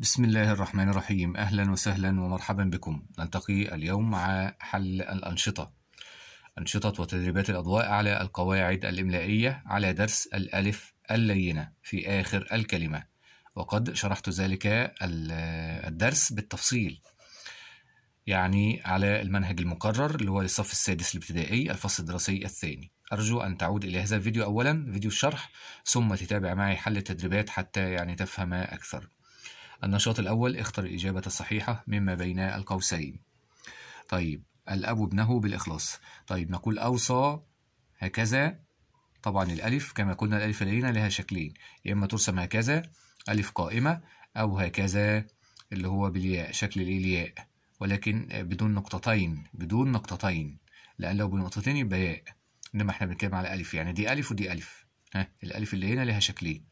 بسم الله الرحمن الرحيم أهلا وسهلا ومرحبا بكم نلتقي اليوم مع حل الأنشطة أنشطة وتدريبات الأضواء على القواعد الإملائية على درس الألف اللينة في آخر الكلمة وقد شرحت ذلك الدرس بالتفصيل يعني على المنهج المقرر اللي هو للصف السادس الابتدائي الفصل الدراسي الثاني أرجو أن تعود إلى هذا الفيديو أولا فيديو الشرح ثم تتابع معي حل التدريبات حتى يعني تفهم أكثر النشاط الأول اختر الإجابة الصحيحة مما بين القوسين طيب الأب ابنه بالإخلاص طيب نقول أوصى هكذا طبعا الألف كما قلنا الألف لدينا لها شكلين يا إما ترسم هكذا ألف قائمة أو هكذا اللي هو بالياء شكل الياء ولكن بدون نقطتين بدون نقطتين لأن لو بنقطتين يبقى ياء إنما إحنا بنتكلم على ألف يعني دي ألف ودي ألف ها الألف اللي هنا لها شكلين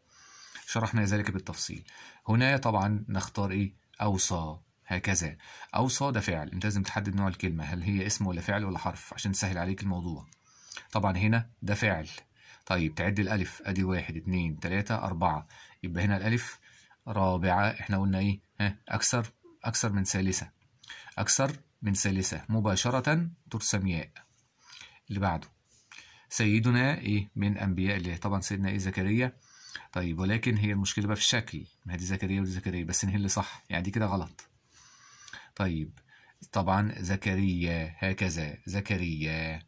شرحنا ذلك بالتفصيل هنا طبعا نختار إيه أوصى هكذا أوصى ده فعل أنت لازم تحدد نوع الكلمة هل هي اسم ولا فعل ولا حرف عشان تسهل عليك الموضوع طبعا هنا ده فعل طيب تعد الألف أدي واحد اتنين تلاتة أربعة يبقى هنا الألف رابعة احنا قلنا إيه ها أكثر أكثر من ثالثة أكثر من ثالثة مباشرة سمياء اللي بعده سيدنا إيه من أنبياء الله طبعا سيدنا إيه زكريا طيب ولكن هي المشكله بقى في الشكل ما هي دي زكريا ودي زكريا بس هي اللي صح يعني دي كده غلط طيب طبعا زكريا هكذا زكريا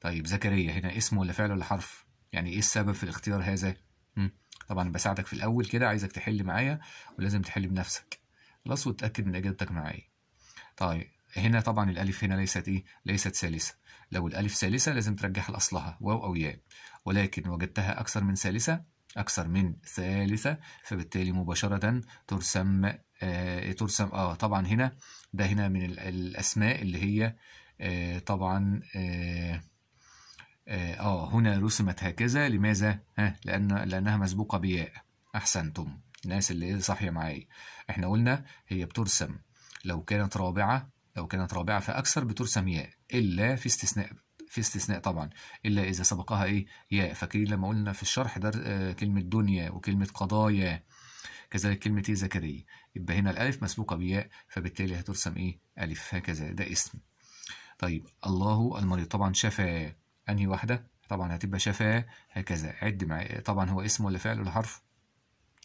طيب زكريا هنا اسم ولا فعل ولا حرف يعني ايه السبب في الاختيار هذا مم. طبعا بساعدك في الاول كده عايزك تحل معايا ولازم تحل بنفسك خلاص وتاكد من اجابتك معايا طيب هنا طبعا الالف هنا ليست ايه ليست ثالثه لو الالف ثالثه لازم ترجح لاصلها واو او ياء ولكن وجدتها اكثر من ثالثه أكثر من ثالثة فبالتالي مباشرة ترسم آه ترسم آه طبعا هنا ده هنا من الأسماء اللي هي آه طبعا آه،, آه آه هنا رسمت هكذا لماذا؟ ها لأن لأنها مسبوقة بياء أحسنتم الناس اللي صاحية معايا إحنا قلنا هي بترسم لو كانت رابعة لو كانت رابعة فأكثر بترسم ياء إلا في استثناء في استثناء طبعا إلا إذا سبقها إيه ياء فاكرين لما قلنا في الشرح ده آه، كلمة دنيا وكلمة قضايا كذلك كلمة إيه زكريا يبقى هنا الألف مسبوقة بياء فبالتالي هترسم إيه ألف هكذا ده اسم طيب الله المريض طبعا شفاء أنهي واحدة طبعا هتبقى شفاء هكذا عد معايا طبعا هو اسم ولا فعل ولا حرف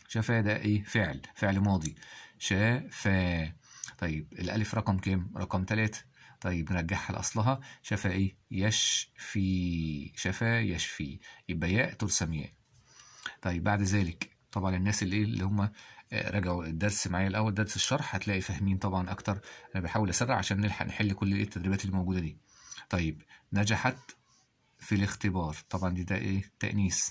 شفاء ده ايه فعل فعل ماضي شفاء طيب الالف رقم كام رقم 3 طيب نرجعها لأصلها شفا إيه؟ يشفي شفا يشفي يبقى ياء ترسم طيب بعد ذلك طبعا الناس اللي إيه، اللي هم آه، راجعوا الدرس معايا الاول درس الشرح هتلاقي فاهمين طبعا اكتر انا بحاول اسرع عشان نلحق نحل كل التدريبات اللي موجوده دي طيب نجحت في الاختبار طبعا دي ده ايه تانيث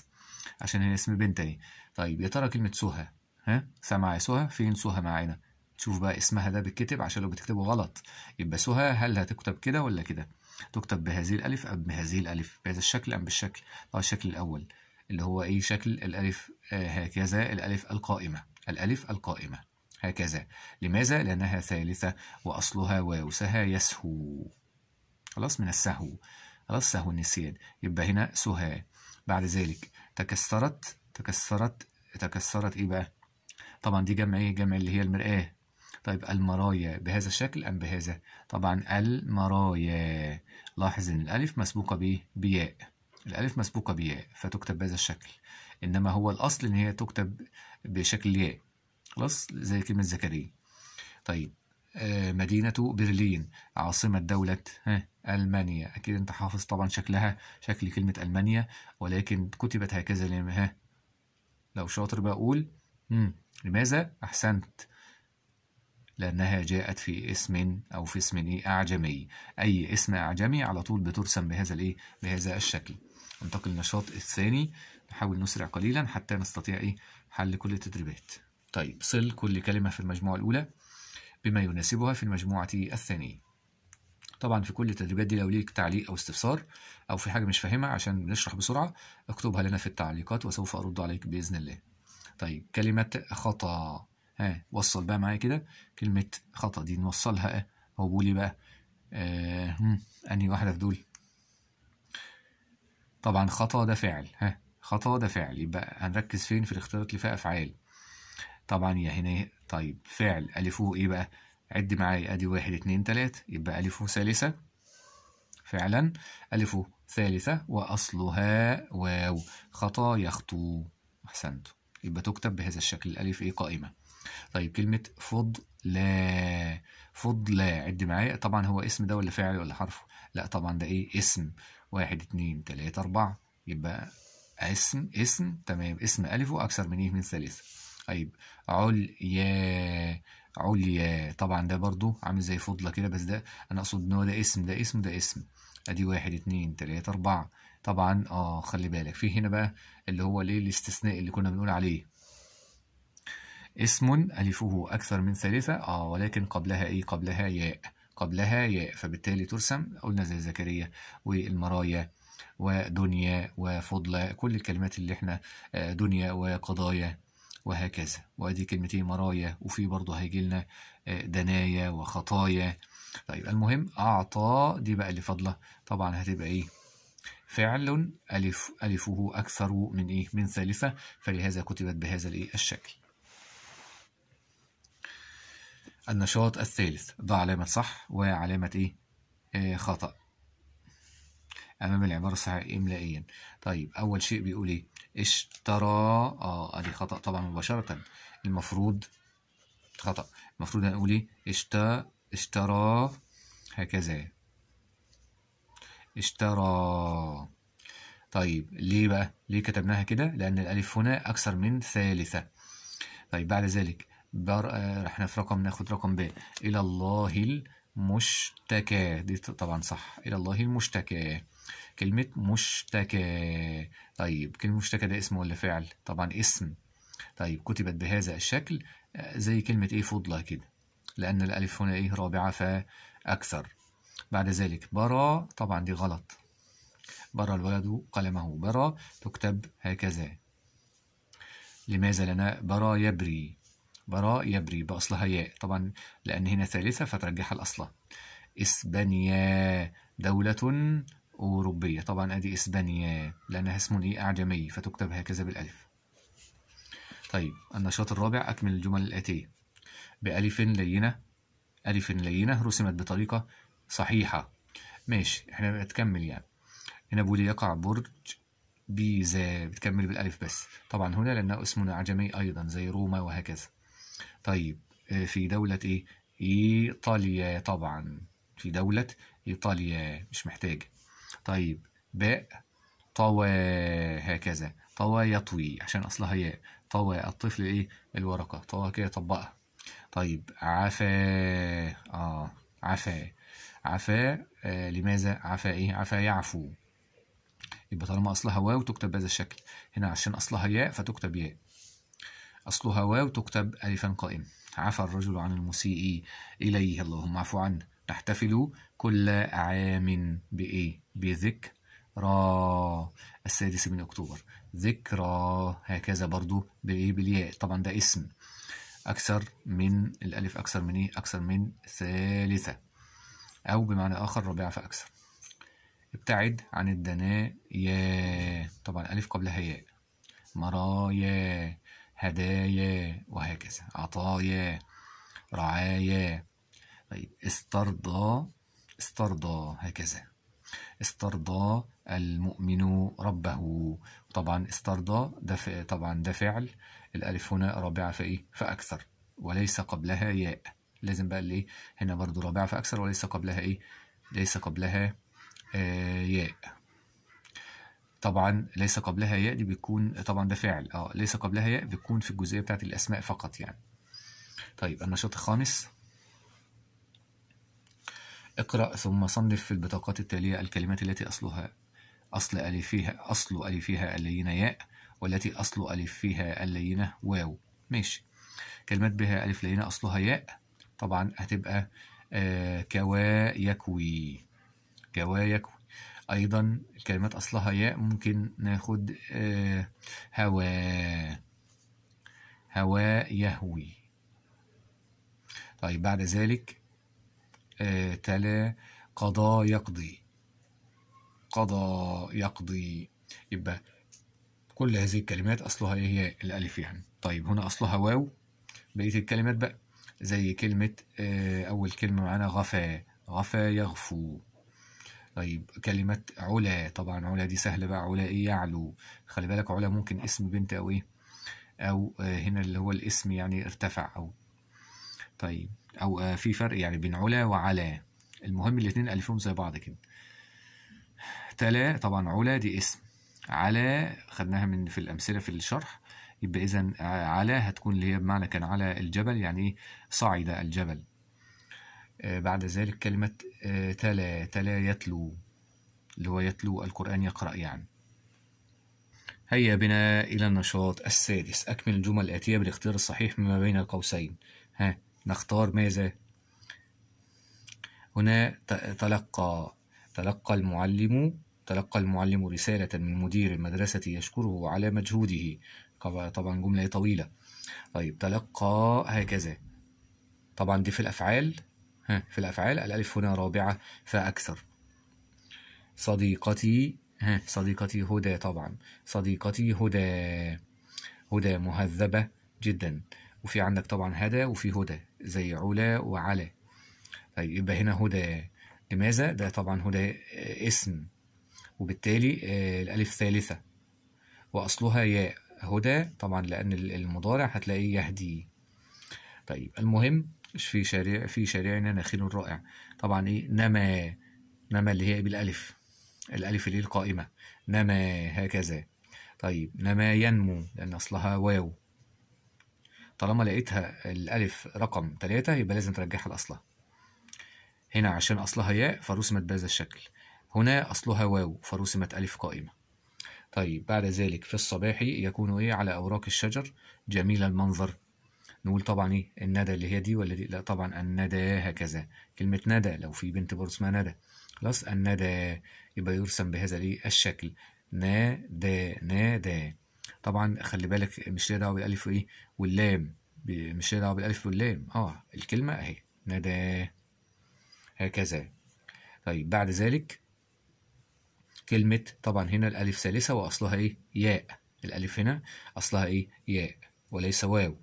عشان هي اسم بنت ايه طيب يا ترى كلمه سهى ها سمع سهى فين سهى معانا تشوف بقى اسمها ده بيتكتب عشان لو بتكتبه غلط يبقى سهى هل هتكتب كده ولا كده تكتب بهذه الألف أم بهذه الألف بهذا الشكل أم بالشكل طبعا الشكل الأول اللي هو إيه شكل الألف آه هكذا الألف القائمة الألف القائمة هكذا لماذا؟ لأنها ثالثة وأصلها واو سها يسهو خلاص من السهو خلاص سهو النسيان يبقى هنا سهى بعد ذلك تكسرت تكسرت تكسرت إيه بقى؟ طبعا دي جمع إيه؟ جمع اللي هي المرآة طيب المرايا بهذا الشكل أم بهذا؟ طبعا المرايا لاحظ إن الألف مسبوقة بإيه؟ بياء الألف مسبوقة بياء فتكتب بهذا الشكل إنما هو الأصل إن هي تكتب بشكل ياء خلاص زي كلمة زكريا طيب آه، مدينة برلين عاصمة دولة ألمانيا أكيد أنت حافظ طبعا شكلها شكل كلمة ألمانيا ولكن كتبت هكذا لما ها لو شاطر بقول لماذا أحسنت لأنها جاءت في اسم أو في اسم إيه أعجمي أي اسم أعجمي على طول بترسم بهذا الإيه بهذا الشكل ننتقل للنشاط الثاني نحاول نسرع قليلا حتى نستطيع إيه حل كل التدريبات طيب صل كل كلمة في المجموعة الأولى بما يناسبها في المجموعة الثانية طبعا في كل التدريبات دي لو ليك تعليق او استفسار او في حاجه مش فاهمها عشان بنشرح بسرعه اكتبها لنا في التعليقات وسوف ارد عليك باذن الله طيب كلمه خطا ها وصل بقى معايا كده كلمة خطأ دي نوصلها اه وبولي بقى آه أنهي واحدة في دول طبعا خطأ ده فعل ها خطأ ده فعل يبقى هنركز فين في الاختيارات اللي فيها أفعال طبعا يا هنا طيب فعل ألفه إيه بقى عد معايا أدي واحد اتنين تلات يبقى ألفه ثالثة فعلا ألفه ثالثة وأصلها واو خطأ يخطو أحسنتم يبقى تكتب بهذا الشكل الألف إيه قائمة طيب كلمة فض لا عد معايا طبعا هو اسم ده ولا فاعل ولا حرف لا طبعا ده ايه اسم واحد اتنين تلاتة أربعة يبقى اسم اسم تمام اسم الف أكثر من إيه من ثلاثة طيب عليا عليا طبعا ده برضو عامل زي فضلة كده بس ده أنا أقصد إن هو ده اسم ده اسم ده اسم أدي واحد اتنين تلاتة أربعة طبعا آه خلي بالك في هنا بقى اللي هو ليه الاستثناء اللي كنا بنقول عليه اسم ألفه أكثر من ثالثة آه ولكن قبلها إيه؟ قبلها ياء قبلها ياء فبالتالي ترسم قلنا زي زكريا والمرايا ودنيا وفضلة كل الكلمات اللي احنا آه، دنيا وقضايا وهكذا وادي كلمتين مرايا وفي برضه هيجي لنا آه، دنايا وخطايا طيب المهم أعطى دي بقى اللي فاضلة طبعا هتبقى إيه فعل ألف ألفه أكثر من إيه من ثالثة فلهذا كتبت بهذا الإيه الشكل النشاط الثالث ضع علامة صح وعلامة إيه؟ آه خطأ أمام العبارة الصحيحة إملائيا طيب أول شيء بيقول إيه اشترى آه أدي خطأ طبعا مباشرة المفروض خطأ المفروض هنقول إيه اشت... اشترى هكذا اشترى طيب ليه بقى ليه كتبناها كده لأن الألف هنا أكثر من ثالثة طيب بعد ذلك بر... آه، رح رقم ناخد رقم ب إلى الله المشتكى دي طبعا صح إلى الله المشتكى كلمة مشتكى طيب كلمة مشتكى ده اسم ولا فعل طبعا اسم طيب كتبت بهذا الشكل آه، زي كلمة إيه فضلة كده لأن الألف هنا إيه رابعة فأكثر بعد ذلك برا طبعا دي غلط برا الولد قلمه برا تكتب هكذا لماذا لنا برا يبري براء يبري بأصلها ياء طبعا لأن هنا ثالثة فترجح الأصلة إسبانيا دولة أوروبية طبعا أدي إسبانيا لأنها اسم إيه أعجمي فتكتب هكذا بالألف طيب النشاط الرابع أكمل الجمل الآتية بألف لينة ألف لينة رسمت بطريقة صحيحة ماشي احنا بتكمل يعني هنا بيقول يقع برج بيزا بتكمل بالألف بس طبعا هنا لأنه اسم أعجمي أيضا زي روما وهكذا طيب آه، في دولة إيه؟ إيطاليا طبعا في دولة إيطاليا مش محتاجة طيب باء طوى هكذا طوى يطوي عشان أصلها ياء طوى الطفل إيه الورقة طوى كده طبقها طيب عفا آه عفا عفا آه لماذا عفا إيه عفا يعفو يبقى طالما أصلها واو تكتب بهذا الشكل هنا عشان أصلها ياء فتكتب ياء أصلها واو تكتب ألفا قائم عفى الرجل عن المسيء إليه اللهم عفو عنه نحتفل كل عام بإيه؟ بذكرى السادس من أكتوبر ذكرى هكذا برضو بإيه بالياء طبعا ده اسم أكثر من الألف أكثر من إيه؟ أكثر من ثالثة أو بمعنى آخر رابعة فأكثر ابتعد عن الدناء يا طبعا ألف قبلها ياء مرايا هدايا وهكذا عطايا رعايا طيب استرضى استرضى هكذا استرضى المؤمن ربه طبعا استرضى ده طبعا ده فعل الالف هنا رابعه فايه فاكثر وليس قبلها ياء لازم بقى الايه هنا برضو رابعه فاكثر وليس قبلها ايه ليس قبلها آه ياء طبعا ليس قبلها ياء دي بتكون طبعا ده فعل اه ليس قبلها ياء بتكون في الجزئيه بتاعت الاسماء فقط يعني طيب النشاط الخامس اقرأ ثم صنف في البطاقات التالية الكلمات التي أصلها أصل الفيها أصل الفيها اللينة ياء والتي أصل فيها اللينة واو ماشي كلمات بها ألف لينة أصلها ياء طبعا هتبقى آه كوا يكوي كوا يكوي أيضا الكلمات أصلها ياء ممكن ناخد هواء آه، هواء يهوي طيب بعد ذلك آه، تلا قضى يقضي قضى يقضي يبقى كل هذه الكلمات أصلها إيه هي الألف يعني طيب هنا أصلها واو بقية الكلمات بقى زي كلمة آه، أول كلمة معانا غفا غفا يغفو طيب كلمة علا طبعا علا دي سهلة بقى علا إيه يعلو خلي بالك علا ممكن اسم بنت أو إيه أو آه، هنا اللي هو الاسم يعني ارتفع أو طيب أو آه، في فرق يعني بين علا وعلا المهم الاثنين ألفهم زي بعض كده تلا طبعا علا دي اسم على خدناها من في الأمثلة في الشرح يبقى إذا آه، على هتكون اللي هي بمعنى كان على الجبل يعني إيه؟ صعد الجبل آه، بعد ذلك كلمة آه، تلا تلا يتلو اللي هو يتلو القرآن يقرأ يعني هيا بنا إلى النشاط السادس أكمل الجمل الآتية بالاختيار الصحيح مما بين القوسين ها نختار ماذا هنا تلقى تلقى المعلم تلقى المعلم رسالة من مدير المدرسة يشكره على مجهوده طبعا جملة طويلة طيب تلقى هكذا طبعا دي في الأفعال في الأفعال الألف هنا رابعة فأكثر صديقتي ها صديقتي هدى طبعا صديقتي هدى هدى مهذبة جدا وفي عندك طبعا هدى وفي هدى زي علا وعلى طيب يبقى هنا هدى لماذا؟ ده طبعا هدى آه، اسم وبالتالي آه، الألف ثالثة وأصلها ياء هدى طبعا لأن المضارع هتلاقيه يهدي طيب المهم في شارع في شارعنا نخيل رائع طبعا ايه نما نما اللي هي إيه بالالف الالف اللي هي القائمه نما هكذا طيب نما ينمو لان اصلها واو طالما لقيتها الالف رقم ثلاثة يبقى لازم ترجعها لاصلها هنا عشان اصلها ياء فرسمت بهذا الشكل هنا اصلها واو فرسمت الف قائمه طيب بعد ذلك في الصباح يكون ايه على اوراق الشجر جميل المنظر نقول طبعا ايه الندى اللي هي دي ولا دي لا طبعا الندى هكذا كلمة ندى لو في بنت برضه اسمها ندى خلاص الندى يبقى يرسم بهذا الايه الشكل نادى نادى طبعا خلي بالك مش ليها دعوه بالالف وايه واللام مش ليها دعوه بالالف واللام اه الكلمه اهي ندى هكذا طيب بعد ذلك كلمة طبعا هنا الألف ثالثة وأصلها إيه؟ ياء الألف هنا أصلها إيه؟ ياء وليس واو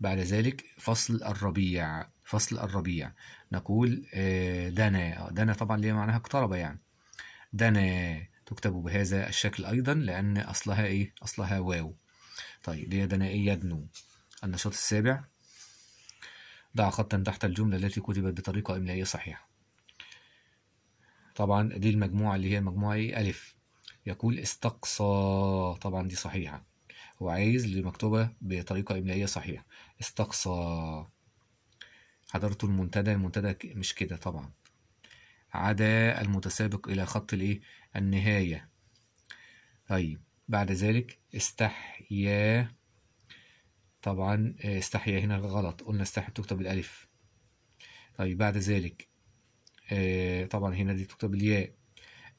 بعد ذلك فصل الربيع فصل الربيع نقول آه، دنا آه، دنا طبعا ليه معناها اقترب يعني دنا تكتب بهذا الشكل أيضا لأن أصلها إيه؟ أصلها واو طيب هي إيه يدنو النشاط السابع ضع خطا تحت الجملة التي كتبت بطريقة إملائية صحيحة طبعا دي المجموعة اللي هي مجموعة إيه؟ ألف يقول استقصى طبعا دي صحيحة هو عايز اللي مكتوبة بطريقة إملائية صحيحة استقصى حضرته المنتدى المنتدى مش كده طبعا عدا المتسابق إلى خط الإيه النهاية طيب بعد ذلك استحيا طبعا آه، استحيا هنا غلط قلنا استحيا تكتب بالألف طيب بعد ذلك آه، طبعا هنا دي تكتب الياء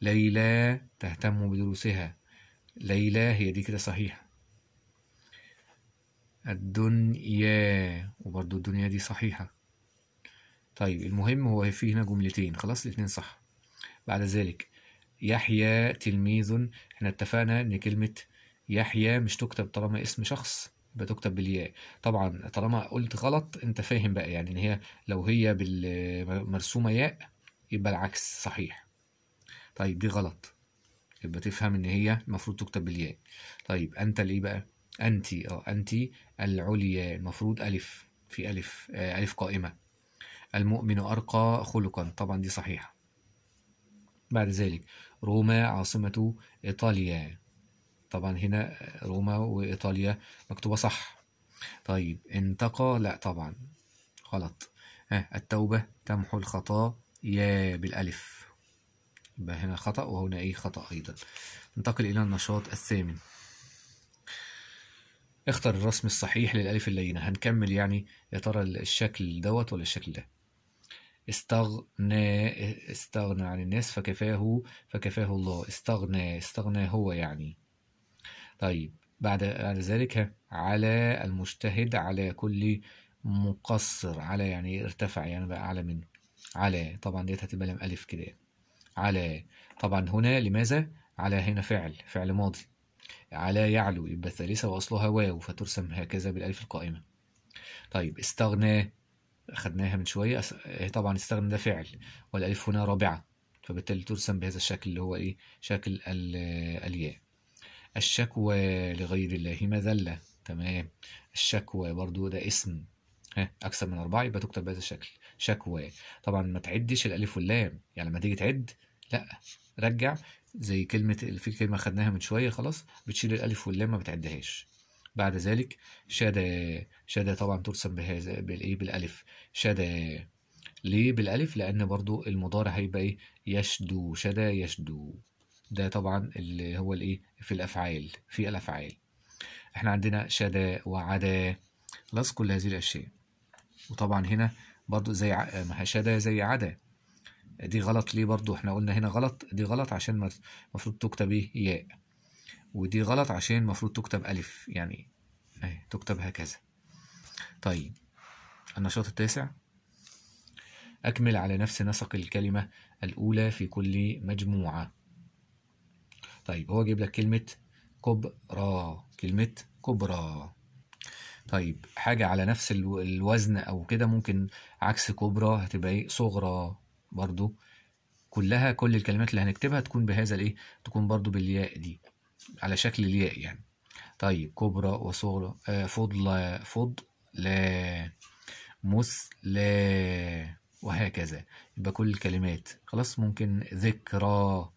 ليلى تهتم بدروسها ليلى هي دي كده صحيحة الدنيا وبرضو الدنيا دي صحيحة طيب المهم هو في هنا جملتين خلاص الاتنين صح بعد ذلك يحيى تلميذ احنا اتفقنا ان كلمة يحيى مش تكتب طالما اسم شخص بتكتب بالياء طبعا طالما قلت غلط انت فاهم بقى يعني ان هي لو هي بالمرسومة ياء يبقى العكس صحيح طيب دي غلط يبقى تفهم ان هي المفروض تكتب بالياء طيب انت ليه بقى أنت أه أنت العليا المفروض ألف في ألف آه، ألف قائمة المؤمن أرقى خلقا طبعا دي صحيحة بعد ذلك روما عاصمة إيطاليا طبعا هنا آه، روما وإيطاليا مكتوبة صح طيب انتقى لا طبعا غلط ها التوبة تمحو الخطايا بالألف يبقى هنا خطأ وهنا إيه خطأ أيضا ننتقل إلى النشاط الثامن اختر الرسم الصحيح للألف اللينة هنكمل يعني يا ترى الشكل دوت ولا الشكل ده استغنى استغنى عن الناس فكفاه فكفاه الله استغنى استغنى هو يعني طيب بعد بعد ذلك على المجتهد على كل مقصر على يعني ارتفع يعني بقى أعلى منه على طبعا ديت هتبقى لام ألف كده على طبعا هنا لماذا على هنا فعل فعل ماضي على يعلو يبقى الثالثة وأصلها واو فترسم هكذا بالألف القائمة طيب استغنى أخدناها من شوية إيه، طبعا استغنى ده فعل والألف هنا رابعة فبالتالي ترسم بهذا الشكل اللي هو إيه شكل الياء الشكوى لغير الله مذلة تمام الشكوى برضو ده اسم ها أكثر من أربعة يبقى تكتب بهذا الشكل شكوى طبعا ما تعدش الألف واللام يعني لما تيجي تعد لا رجع زي كلمة في كلمة خدناها من شوية خلاص بتشيل الألف واللام ما بتعدهاش بعد ذلك شاد شاد طبعا ترسم بهذا بالإيه بالألف شاد ليه بالألف لأن برضو المضارع هيبقى إيه يشدو شدا يشدو ده طبعا اللي هو الإيه في الأفعال في الأفعال إحنا عندنا شدا وعدا خلاص كل هذه الأشياء وطبعا هنا برضو زي ما شدا زي عدا دي غلط ليه برضو احنا قلنا هنا غلط دي غلط عشان المفروض تكتب ايه ياء ودي غلط عشان المفروض تكتب ألف يعني اهي تكتب هكذا طيب النشاط التاسع أكمل على نفس نسق الكلمة الأولى في كل مجموعة طيب هو جايب لك كلمة كبرى كلمة كبرى طيب حاجة على نفس الوزن أو كده ممكن عكس كبرى هتبقى إيه صغرى برضو كلها كل الكلمات اللي هنكتبها تكون بهذا الايه تكون برضو بالياء دي على شكل الياء يعني طيب كبرى وصغرى آه فضل فض لا مثلى وهكذا يبقى كل الكلمات خلاص ممكن ذكرى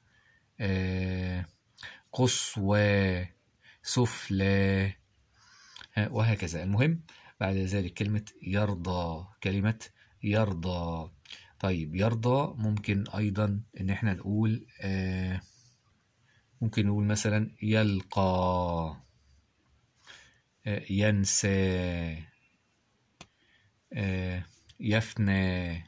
آه قصوى سفلى وهكذا المهم بعد ذلك كلمة يرضى كلمة يرضى طيب يرضى ممكن أيضا إن إحنا نقول آه، ممكن نقول مثلا يلقى آه، ينسى آه، يفنى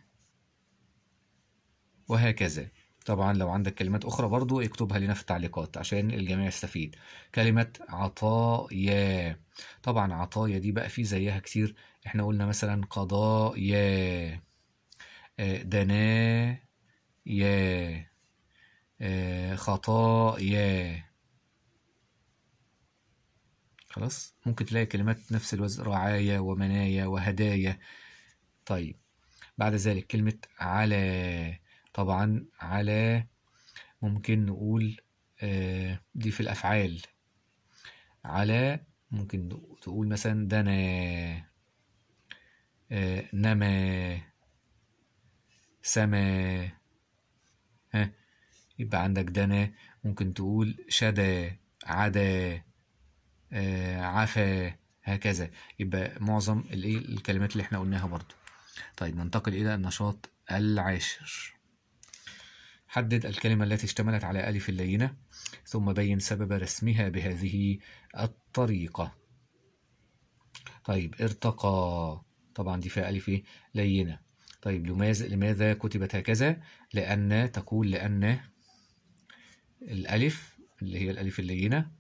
وهكذا طبعا لو عندك كلمات أخرى برضو اكتبها لنا في التعليقات عشان الجميع يستفيد كلمة عطايا طبعا عطايا دي بقى في زيها كتير احنا قلنا مثلا قضايا آه، دنا يا آه، يا خلاص ممكن تلاقي كلمات نفس الوزن رعايا ومنايا وهدايا طيب بعد ذلك كلمة على طبعا على ممكن نقول آه، دي في الأفعال على ممكن تقول مثلا دنا نما سما ها يبقى عندك دنا ممكن تقول شدا عدا آه، عفا هكذا يبقى معظم الايه الكلمات اللي احنا قلناها برضو طيب ننتقل الى النشاط العاشر حدد الكلمة التي اشتملت على ألف اللينة ثم بين سبب رسمها بهذه الطريقة طيب ارتقى طبعا دي فيها ألف إيه؟ لينة طيب لماذا لماذا كتبت هكذا لأن تقول لأن الألف اللي هي الألف اللينة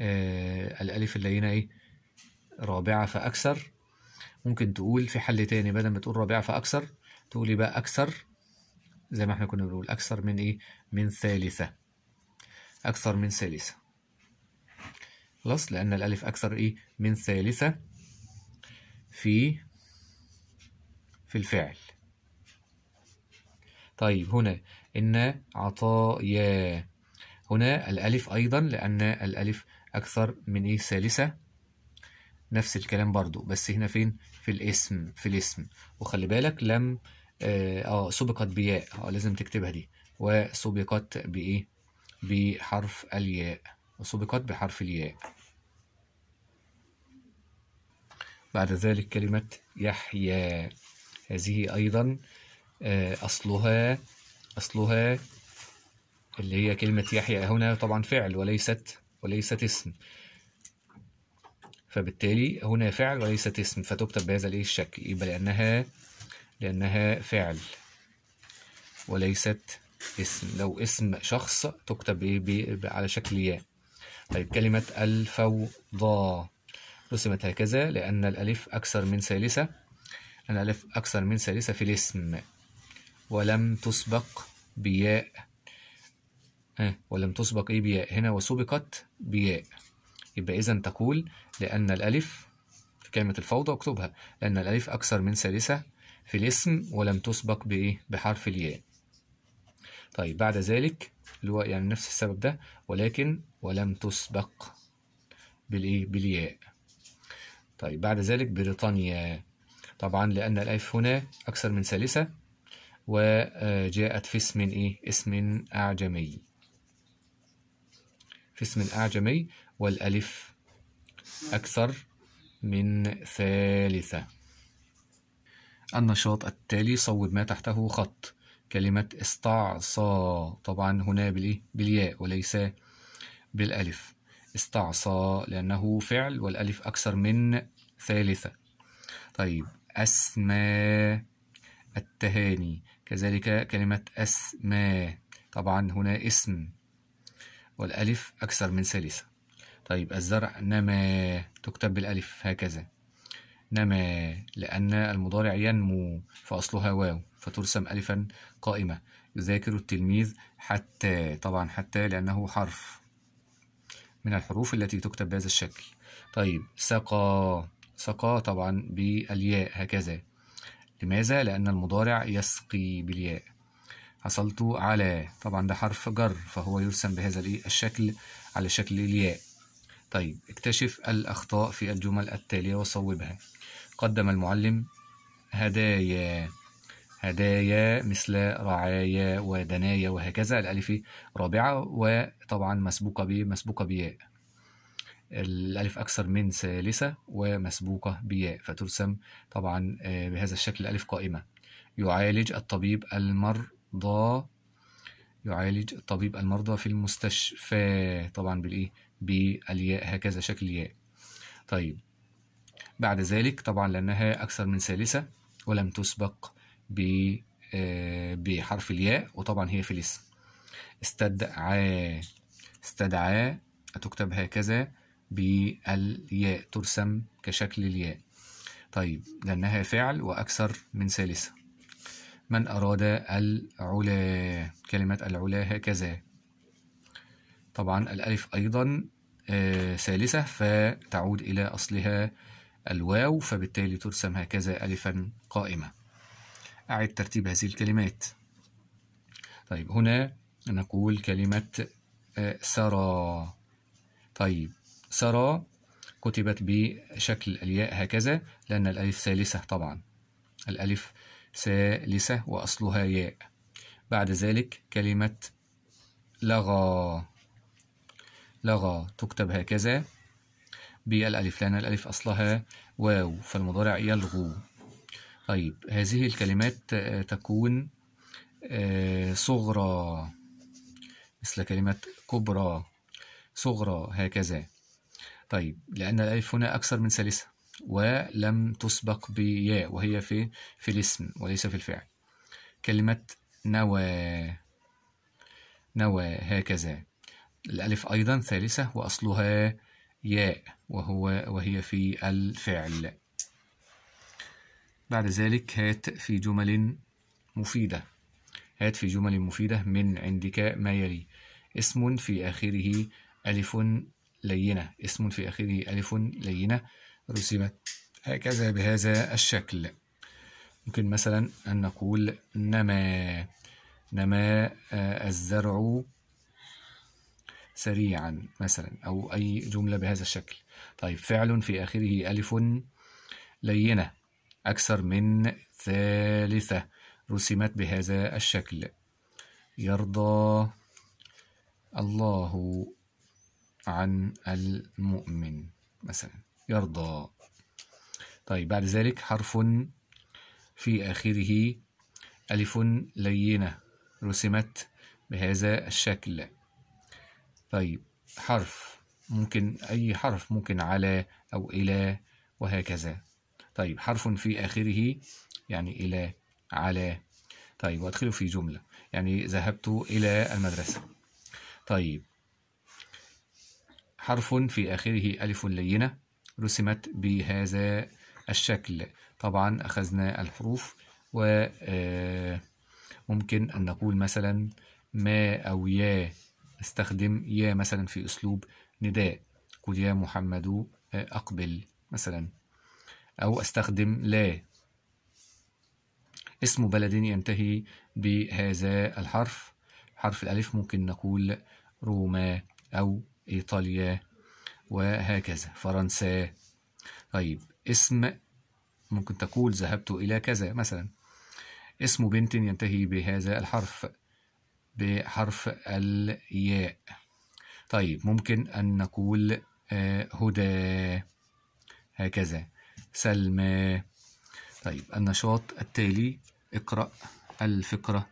آه الألف اللينة إيه رابعة فأكثر ممكن تقول في حل تاني بدل ما تقول رابعة فأكثر تقولي بقى أكثر زي ما احنا كنا بنقول أكثر من إيه من ثالثة أكثر من ثالثة خلاص لأن الألف أكثر إيه من ثالثة في في الفعل طيب هنا إن عطايا هنا الألف أيضا لأن الألف أكثر من إيه ثالثة نفس الكلام برضو بس هنا فين في الاسم في الاسم وخلي بالك لم اه, آه، سبقت بياء اه لازم تكتبها دي وسبقت بإيه بحرف الياء وسبقت بحرف الياء بعد ذلك كلمة يحيى هذه أيضا آه، أصلها أصلها اللي هي كلمة يحيى هنا طبعا فعل وليست وليست اسم فبالتالي هنا فعل وليست اسم فتكتب بهذا الايه الشكل يبقى لأنها لأنها فعل وليست اسم لو اسم شخص تكتب ايه على شكل ياء طيب كلمة الفوضى رسمت هكذا لأن الألف أكثر من ثالثة الألف أكثر من ثالثة في الاسم ولم تسبق بياء أه ولم تسبق إيه بياء هنا وسبقت بياء يبقى إذا تقول لأن الألف في كلمة الفوضى اكتبها لأن الألف أكثر من ثالثة في الاسم ولم تسبق بإيه بحرف الياء طيب بعد ذلك اللي هو يعني نفس السبب ده ولكن ولم تسبق بالإيه بالياء طيب بعد ذلك بريطانيا طبعا لأن الألف هنا أكثر من ثالثة وجاءت في اسم إيه؟ اسم أعجمي في اسم أعجمي والألف أكثر من ثالثة النشاط التالي صوب ما تحته خط كلمة استعصى طبعا هنا بالإيه؟ بالياء وليس بالألف استعصى لأنه فعل والألف أكثر من ثالثة طيب أسماء التهاني كذلك كلمة أسماء طبعا هنا اسم والألف أكثر من ثالثة طيب الزرع نما تكتب بالألف هكذا نما لأن المضارع ينمو فأصلها واو فترسم ألفا قائمة يذاكر التلميذ حتى طبعا حتى لأنه حرف من الحروف التي تكتب بهذا الشكل طيب سقى سقى طبعا بالياء هكذا لماذا؟ لأن المضارع يسقي بالياء حصلت على طبعا ده حرف جر فهو يرسم بهذا الشكل على شكل الياء طيب اكتشف الأخطاء في الجمل التالية وصوبها قدم المعلم هدايا هدايا مثل رعايا ودنايا وهكذا الألف رابعة وطبعا مسبوقة بمسبوقة بياء الألف أكثر من ثالثة ومسبوقة بياء فترسم طبعا آه، بهذا الشكل الألف قائمة يعالج الطبيب المرضى يعالج الطبيب المرضى في المستشفى طبعا بالإيه بالياء هكذا شكل الياء طيب بعد ذلك طبعا لأنها أكثر من ثالثة ولم تسبق ب آه، بحرف الياء وطبعا هي في الاسم استدعى استدعى تكتب هكذا بالياء ترسم كشكل الياء طيب لأنها فعل وأكثر من ثالثة من أراد العلا كلمة العلا هكذا طبعا الألف أيضا آه، ثالثة فتعود إلى أصلها الواو فبالتالي ترسم هكذا ألفا قائمة أعد ترتيب هذه الكلمات طيب هنا نقول كلمة آه، سرى طيب سرى كتبت بشكل الياء هكذا لأن الألف ثالثة طبعا الألف ثالثة وأصلها ياء بعد ذلك كلمة لغى لغى تكتب هكذا بالألف لأن الألف أصلها واو فالمضارع يلغو طيب هذه الكلمات آه، تكون آه، صغرى مثل كلمة كبرى صغرى هكذا طيب لأن الألف هنا أكثر من ثالثة ولم تسبق بياء وهي في في الاسم وليس في الفعل كلمة نوى نوى هكذا الألف أيضا ثالثة وأصلها ياء وهو وهي في الفعل بعد ذلك هات في جمل مفيدة هات في جمل مفيدة من عندك ما يلي اسم في آخره ألف لينة اسم في آخره ألف لينة رسمت هكذا بهذا الشكل ممكن مثلا أن نقول نما نما آه، الزرع سريعا مثلا أو أي جملة بهذا الشكل طيب فعل في آخره ألف لينة أكثر من ثالثة رسمت بهذا الشكل يرضى الله عن المؤمن مثلا يرضى طيب بعد ذلك حرف في آخره ألف لينة رسمت بهذا الشكل طيب حرف ممكن أي حرف ممكن على أو إلى وهكذا طيب حرف في آخره يعني إلى على طيب وأدخله في جملة يعني ذهبت إلى المدرسة طيب حرف في آخره ألف لينة رسمت بهذا الشكل طبعا أخذنا الحروف وممكن آه، أن نقول مثلا ما أو يا نستخدم يا مثلا في أسلوب نداء قل يا محمد آه، أقبل مثلا أو أستخدم لا اسم بلد ينتهي بهذا الحرف حرف الألف ممكن نقول روما أو إيطاليا وهكذا فرنسا طيب اسم ممكن تقول ذهبت إلى كذا مثلا اسم بنت ينتهي بهذا الحرف بحرف الياء طيب ممكن أن نقول آه، هدى هكذا سلمى طيب النشاط التالي اقرأ الفقرة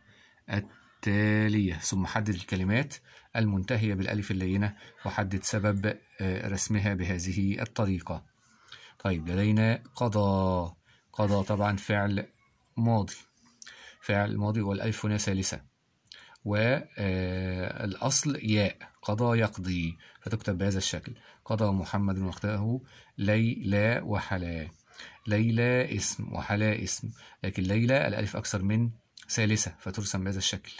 التالية التالية ثم حدد الكلمات المنتهية بالألف اللينة وحدد سبب آه، رسمها بهذه الطريقة طيب لدينا قضى قضى طبعا فعل ماضي فعل ماضي والألف هنا ثالثة والأصل آه، ياء قضى يقضي فتكتب بهذا الشكل قضى محمد وقته ليلى وحلا ليلى اسم وحلا اسم لكن ليلى الألف أكثر من ثالثة فترسم بهذا الشكل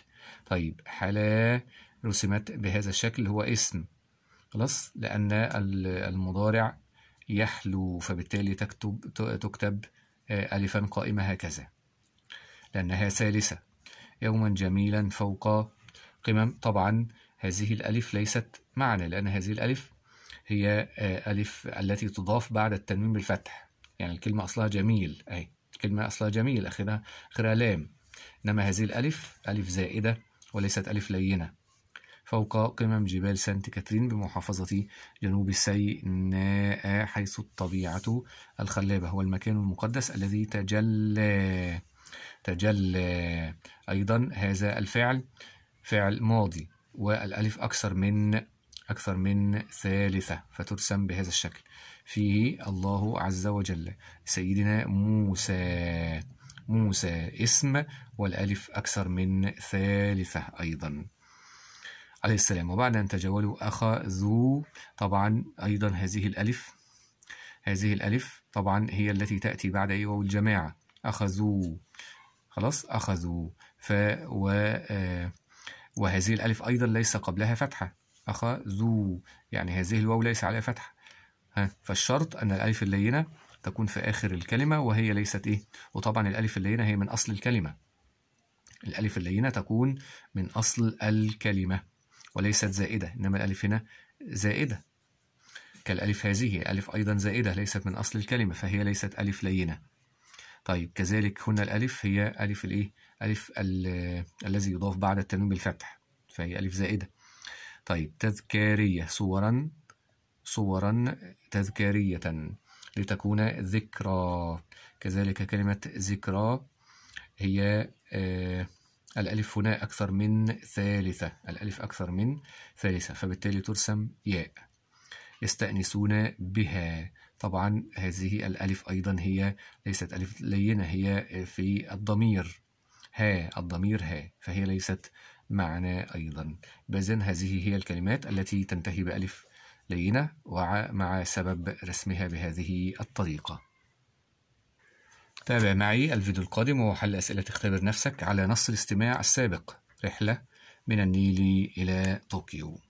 طيب حلا رسمت بهذا الشكل هو اسم خلاص لأن المضارع يحلو فبالتالي تكتب تكتب آه، ألفا قائمة هكذا لأنها ثالثة يوما جميلا فوق قمم طبعا هذه الألف ليست معنى لأن هذه الألف هي آه، ألف التي تضاف بعد التنوين بالفتح يعني الكلمة أصلها جميل أي الكلمة أصلها جميل آخرها آخرها لام إنما هذه الألف ألف زائدة وليست ألف لينة فوق قمم جبال سانت كاترين بمحافظة جنوب سيناء حيث الطبيعة الخلابة هو المكان المقدس الذي تجلى تجلى أيضا هذا الفعل فعل ماضي والألف أكثر من أكثر من ثالثة فترسم بهذا الشكل فيه الله عز وجل سيدنا موسى موسى اسم والألف أكثر من ثالثة أيضا عليه السلام وبعد أن أخا أخذوا طبعا أيضا هذه الألف هذه الألف طبعا هي التي تأتي بعد أي أيوة واو الجماعة أخذوا خلاص أخذوا ف و وهذه الألف أيضا ليس قبلها فتحة أخذوا يعني هذه الواو ليس عليها فتحة ها فالشرط أن الألف اللينة تكون في آخر الكلمة وهي ليست إيه؟ وطبعا الألف اللينة هي من أصل الكلمة. الألف اللينة تكون من أصل الكلمة وليست زائدة، إنما الألف هنا زائدة. كالألف هذه، ألف أيضا زائدة ليست من أصل الكلمة فهي ليست ألف لينة. طيب كذلك هنا الألف هي ألف الإيه؟ ألف الذي يضاف بعد التنوين بالفتح فهي ألف زائدة. طيب تذكارية صورا صورا تذكارية لتكون ذكرى كذلك كلمة ذكرى هي آه، الألف هنا أكثر من ثالثة الألف أكثر من ثالثة فبالتالي ترسم ياء يستأنسون بها طبعا هذه الألف أيضا هي ليست ألف لينة هي في الضمير ها الضمير ها فهي ليست معنى أيضا بزن هذه هي الكلمات التي تنتهي بألف لينة ومع سبب رسمها بهذه الطريقة تابع معي الفيديو القادم وهو حل أسئلة اختبر نفسك على نص الاستماع السابق رحلة من النيل إلى طوكيو